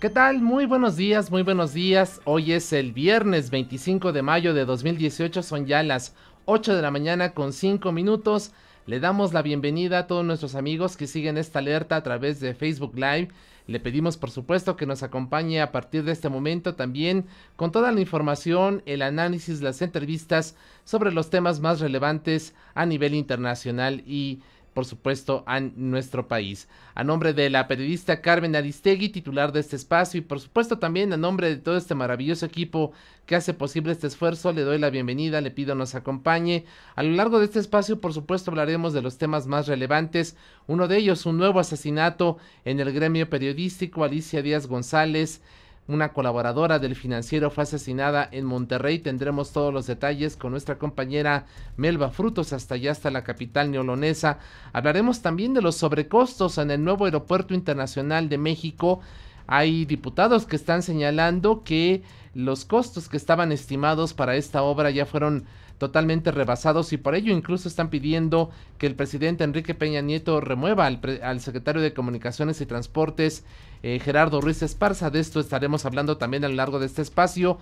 ¿Qué tal? Muy buenos días, muy buenos días. Hoy es el viernes 25 de mayo de 2018, son ya las 8 de la mañana con 5 minutos. Le damos la bienvenida a todos nuestros amigos que siguen esta alerta a través de Facebook Live. Le pedimos por supuesto que nos acompañe a partir de este momento también con toda la información, el análisis, las entrevistas sobre los temas más relevantes a nivel internacional y por supuesto, a nuestro país. A nombre de la periodista Carmen Aristegui, titular de este espacio, y por supuesto también a nombre de todo este maravilloso equipo que hace posible este esfuerzo, le doy la bienvenida, le pido nos acompañe. A lo largo de este espacio, por supuesto, hablaremos de los temas más relevantes. Uno de ellos, un nuevo asesinato en el gremio periodístico, Alicia Díaz González una colaboradora del financiero, fue asesinada en Monterrey. Tendremos todos los detalles con nuestra compañera Melba Frutos hasta allá, hasta la capital neolonesa. Hablaremos también de los sobrecostos en el nuevo Aeropuerto Internacional de México. Hay diputados que están señalando que los costos que estaban estimados para esta obra ya fueron totalmente rebasados y por ello incluso están pidiendo que el presidente Enrique Peña Nieto remueva al, al secretario de Comunicaciones y Transportes eh, Gerardo Ruiz Esparza. De esto estaremos hablando también a lo largo de este espacio.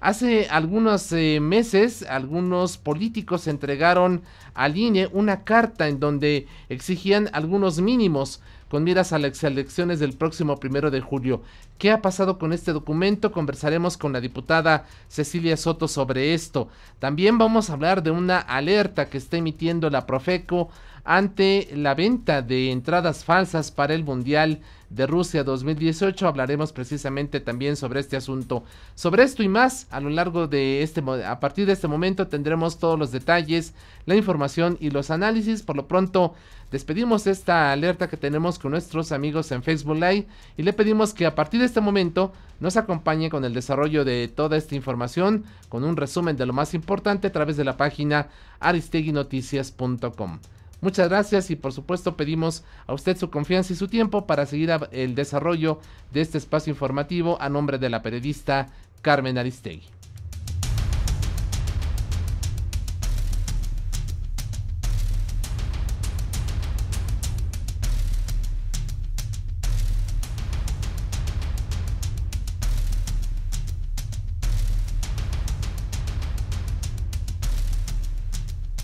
Hace algunos eh, meses algunos políticos entregaron al INE una carta en donde exigían algunos mínimos con miras a las elecciones del próximo primero de julio. ¿Qué ha pasado con este documento? Conversaremos con la diputada Cecilia Soto sobre esto. También vamos a hablar de una alerta que está emitiendo la Profeco ante la venta de entradas falsas para el Mundial de Rusia 2018. Hablaremos precisamente también sobre este asunto. Sobre esto y más, a lo largo de este a partir de este momento tendremos todos los detalles, la información y los análisis. Por lo pronto, despedimos esta alerta que tenemos con nuestros amigos en Facebook Live y le pedimos que a partir de este momento nos acompañe con el desarrollo de toda esta información con un resumen de lo más importante a través de la página aristeguinoticias.com. Muchas gracias y por supuesto pedimos a usted su confianza y su tiempo para seguir el desarrollo de este espacio informativo a nombre de la periodista Carmen Aristegui.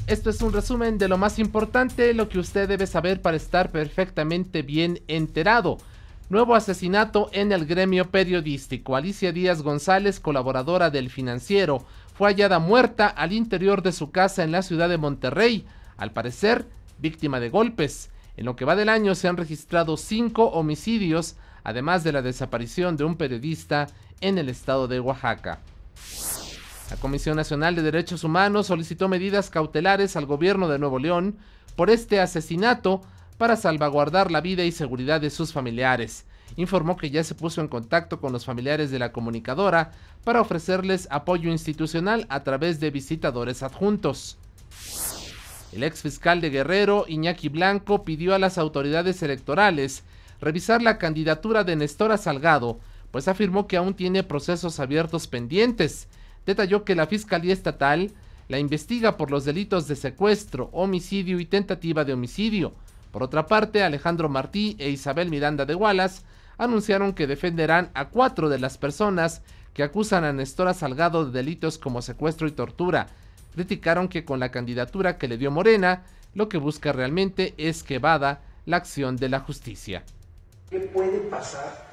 Esto es un resumen de lo más importante, lo que usted debe saber para estar perfectamente bien enterado. Nuevo asesinato en el gremio periodístico. Alicia Díaz González, colaboradora del financiero, fue hallada muerta al interior de su casa en la ciudad de Monterrey, al parecer víctima de golpes. En lo que va del año se han registrado cinco homicidios, además de la desaparición de un periodista en el estado de Oaxaca. La Comisión Nacional de Derechos Humanos solicitó medidas cautelares al gobierno de Nuevo León por este asesinato para salvaguardar la vida y seguridad de sus familiares. Informó que ya se puso en contacto con los familiares de la comunicadora para ofrecerles apoyo institucional a través de visitadores adjuntos. El ex fiscal de Guerrero, Iñaki Blanco, pidió a las autoridades electorales revisar la candidatura de Nestora Salgado, pues afirmó que aún tiene procesos abiertos pendientes detalló que la Fiscalía Estatal la investiga por los delitos de secuestro, homicidio y tentativa de homicidio. Por otra parte, Alejandro Martí e Isabel Miranda de Wallace anunciaron que defenderán a cuatro de las personas que acusan a Nestora Salgado de delitos como secuestro y tortura. Criticaron que con la candidatura que le dio Morena, lo que busca realmente es que vada la acción de la justicia. ¿Qué puede pasar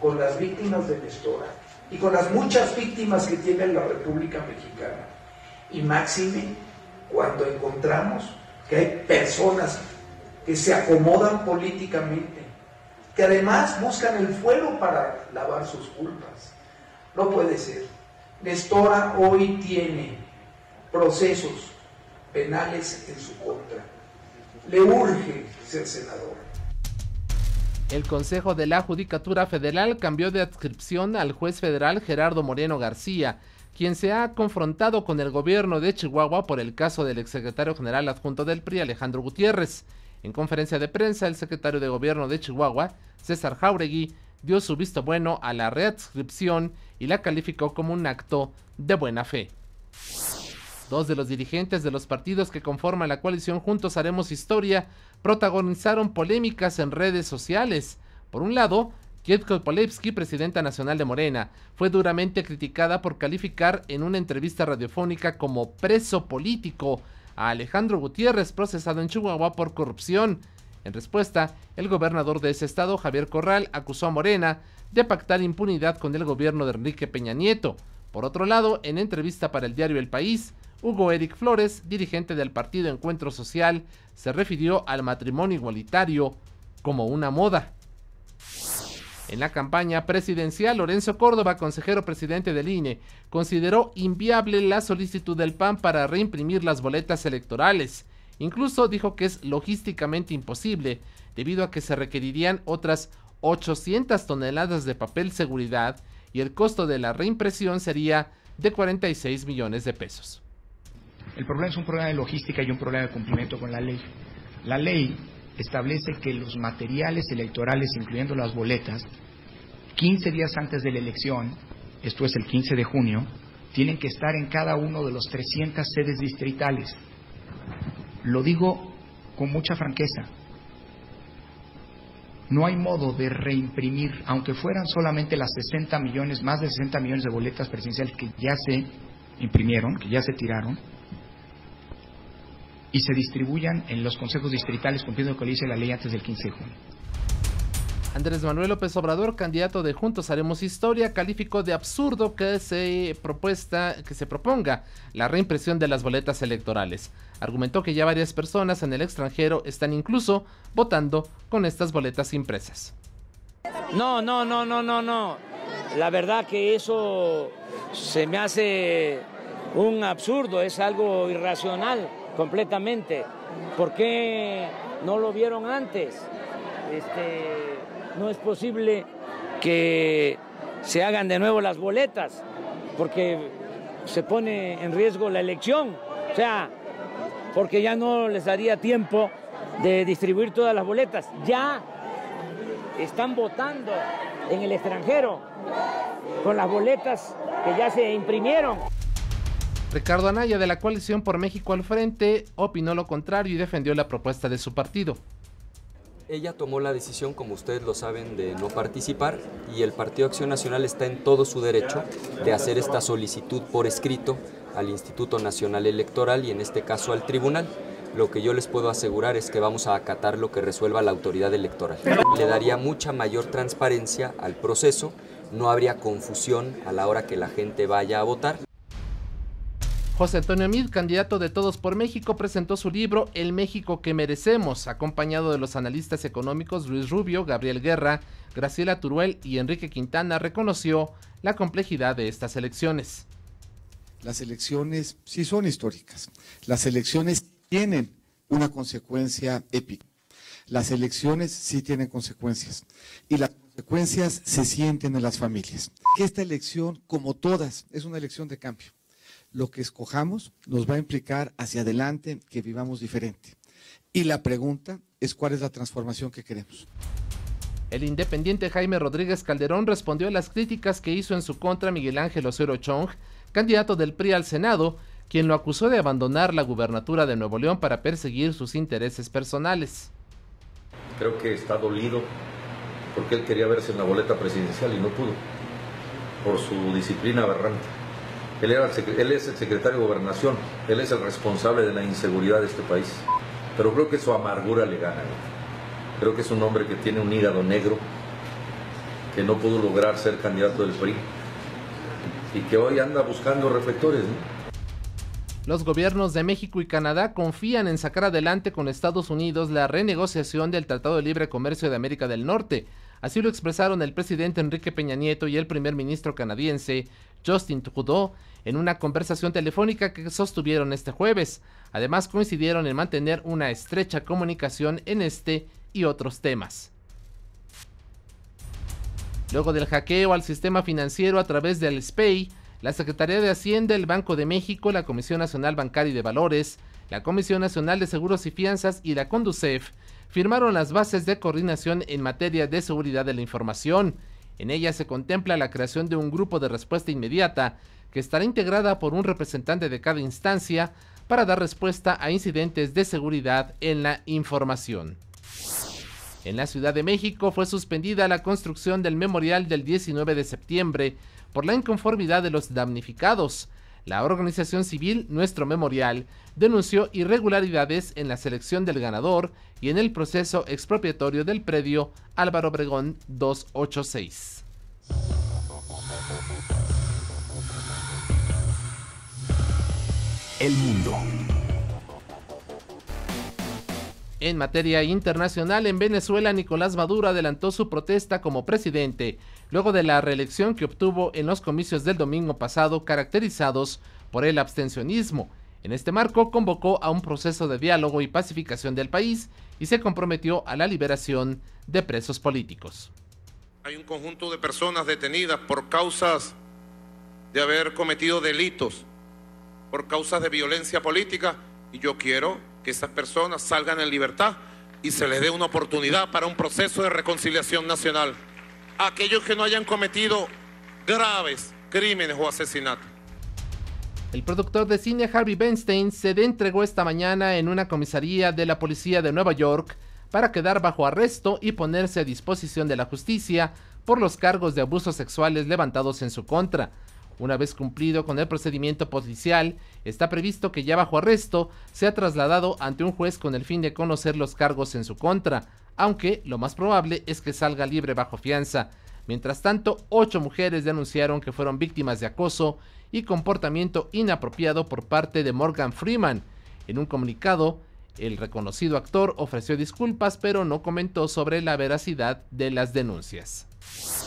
con las víctimas de Nestora? y con las muchas víctimas que tiene la República Mexicana. Y máxime cuando encontramos que hay personas que se acomodan políticamente, que además buscan el fuego para lavar sus culpas. No puede ser. Nestora hoy tiene procesos penales en su contra. Le urge ser senador. El Consejo de la Judicatura Federal cambió de adscripción al juez federal Gerardo Moreno García, quien se ha confrontado con el gobierno de Chihuahua por el caso del exsecretario general adjunto del PRI Alejandro Gutiérrez. En conferencia de prensa, el secretario de gobierno de Chihuahua, César Jauregui, dio su visto bueno a la readscripción y la calificó como un acto de buena fe. Dos de los dirigentes de los partidos que conforman la coalición Juntos Haremos Historia protagonizaron polémicas en redes sociales. Por un lado, Kietko Polevsky, presidenta nacional de Morena, fue duramente criticada por calificar en una entrevista radiofónica como preso político a Alejandro Gutiérrez, procesado en Chihuahua por corrupción. En respuesta, el gobernador de ese estado, Javier Corral, acusó a Morena de pactar impunidad con el gobierno de Enrique Peña Nieto. Por otro lado, en entrevista para el diario El País, Hugo Eric Flores, dirigente del partido Encuentro Social, se refirió al matrimonio igualitario como una moda. En la campaña presidencial, Lorenzo Córdoba, consejero presidente del INE, consideró inviable la solicitud del PAN para reimprimir las boletas electorales. Incluso dijo que es logísticamente imposible, debido a que se requerirían otras 800 toneladas de papel seguridad y el costo de la reimpresión sería de 46 millones de pesos. El problema es un problema de logística y un problema de cumplimiento con la ley. La ley establece que los materiales electorales, incluyendo las boletas, 15 días antes de la elección, esto es el 15 de junio, tienen que estar en cada uno de los 300 sedes distritales. Lo digo con mucha franqueza. No hay modo de reimprimir, aunque fueran solamente las 60 millones, más de 60 millones de boletas presidenciales que ya se imprimieron, que ya se tiraron, y se distribuyan en los consejos distritales cumpliendo lo que dice la ley antes del 15 de junio. Andrés Manuel López Obrador, candidato de Juntos Haremos Historia, calificó de absurdo que se, propuesta, que se proponga la reimpresión de las boletas electorales. Argumentó que ya varias personas en el extranjero están incluso votando con estas boletas impresas. No, no, no, no, no, no. La verdad que eso se me hace un absurdo, es algo irracional completamente. ¿Por qué no lo vieron antes? Este, no es posible que se hagan de nuevo las boletas, porque se pone en riesgo la elección. O sea, porque ya no les daría tiempo de distribuir todas las boletas. Ya están votando en el extranjero con las boletas que ya se imprimieron. Ricardo Anaya, de la coalición por México al frente, opinó lo contrario y defendió la propuesta de su partido. Ella tomó la decisión, como ustedes lo saben, de no participar y el Partido Acción Nacional está en todo su derecho de hacer esta solicitud por escrito al Instituto Nacional Electoral y en este caso al Tribunal. Lo que yo les puedo asegurar es que vamos a acatar lo que resuelva la autoridad electoral. Le daría mucha mayor transparencia al proceso, no habría confusión a la hora que la gente vaya a votar José Antonio Mid, candidato de Todos por México, presentó su libro El México que merecemos, acompañado de los analistas económicos Luis Rubio, Gabriel Guerra, Graciela Turuel y Enrique Quintana, reconoció la complejidad de estas elecciones. Las elecciones sí son históricas. Las elecciones tienen una consecuencia épica. Las elecciones sí tienen consecuencias. Y las consecuencias se sienten en las familias. Esta elección, como todas, es una elección de cambio lo que escojamos nos va a implicar hacia adelante que vivamos diferente. Y la pregunta es cuál es la transformación que queremos. El independiente Jaime Rodríguez Calderón respondió a las críticas que hizo en su contra Miguel Ángel Osorio Chong, candidato del PRI al Senado, quien lo acusó de abandonar la gubernatura de Nuevo León para perseguir sus intereses personales. Creo que está dolido porque él quería verse en la boleta presidencial y no pudo, por su disciplina aberrante. Él, es el secretario de gobernación, él es el responsable de la inseguridad de este país. Pero creo que su amargura le gana. Creo que es un hombre que tiene un hígado negro, que no pudo lograr ser candidato del PRI y que hoy anda buscando reflectores. Los gobiernos de México y Canadá confían en sacar adelante con Estados Unidos la renegociación del Tratado de Libre Comercio de América del Norte Así lo expresaron el presidente Enrique Peña Nieto y el primer ministro canadiense Justin Trudeau en una conversación telefónica que sostuvieron este jueves. Además coincidieron en mantener una estrecha comunicación en este y otros temas. Luego del hackeo al sistema financiero a través del SPEI, la Secretaría de Hacienda, el Banco de México, la Comisión Nacional Bancaria y de Valores, la Comisión Nacional de Seguros y Fianzas y la Conducef firmaron las bases de coordinación en materia de seguridad de la información. En ella se contempla la creación de un grupo de respuesta inmediata que estará integrada por un representante de cada instancia para dar respuesta a incidentes de seguridad en la información. En la Ciudad de México fue suspendida la construcción del memorial del 19 de septiembre por la inconformidad de los damnificados. La organización civil Nuestro Memorial denunció irregularidades en la selección del ganador y en el proceso expropiatorio del predio Álvaro Obregón 286. El mundo. En materia internacional, en Venezuela, Nicolás Maduro adelantó su protesta como presidente, luego de la reelección que obtuvo en los comicios del domingo pasado, caracterizados por el abstencionismo. En este marco, convocó a un proceso de diálogo y pacificación del país y se comprometió a la liberación de presos políticos. Hay un conjunto de personas detenidas por causas de haber cometido delitos, por causas de violencia política, y yo quiero que esas personas salgan en libertad y se les dé una oportunidad para un proceso de reconciliación nacional. aquellos que no hayan cometido graves crímenes o asesinatos. El productor de cine Harvey Weinstein se entregó esta mañana en una comisaría de la policía de Nueva York para quedar bajo arresto y ponerse a disposición de la justicia por los cargos de abusos sexuales levantados en su contra. Una vez cumplido con el procedimiento policial, está previsto que ya bajo arresto sea trasladado ante un juez con el fin de conocer los cargos en su contra, aunque lo más probable es que salga libre bajo fianza. Mientras tanto, ocho mujeres denunciaron que fueron víctimas de acoso y comportamiento inapropiado por parte de Morgan Freeman. En un comunicado, el reconocido actor ofreció disculpas pero no comentó sobre la veracidad de las denuncias.